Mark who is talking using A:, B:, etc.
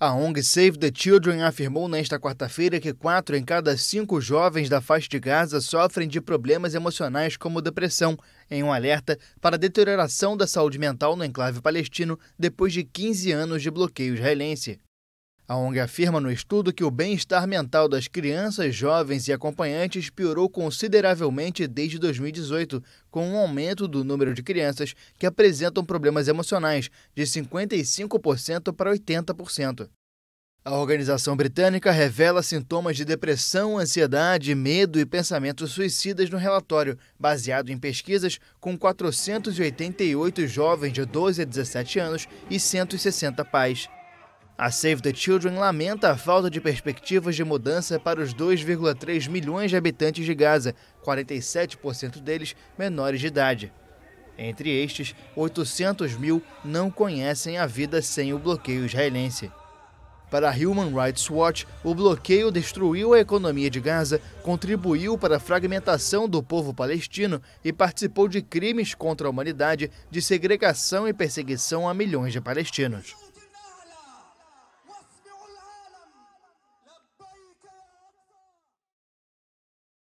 A: A ONG Save the Children afirmou nesta quarta-feira que quatro em cada cinco jovens da faixa de Gaza sofrem de problemas emocionais como depressão, em um alerta para a deterioração da saúde mental no enclave palestino depois de 15 anos de bloqueio israelense. A ONG afirma no estudo que o bem-estar mental das crianças, jovens e acompanhantes piorou consideravelmente desde 2018, com um aumento do número de crianças que apresentam problemas emocionais de 55% para 80%. A organização britânica revela sintomas de depressão, ansiedade, medo e pensamentos suicidas no relatório, baseado em pesquisas com 488 jovens de 12 a 17 anos e 160 pais. A Save the Children lamenta a falta de perspectivas de mudança para os 2,3 milhões de habitantes de Gaza, 47% deles menores de idade. Entre estes, 800 mil não conhecem a vida sem o bloqueio israelense. Para a Human Rights Watch, o bloqueio destruiu a economia de Gaza, contribuiu para a fragmentação do povo palestino e participou de crimes contra a humanidade, de segregação e perseguição a milhões de palestinos.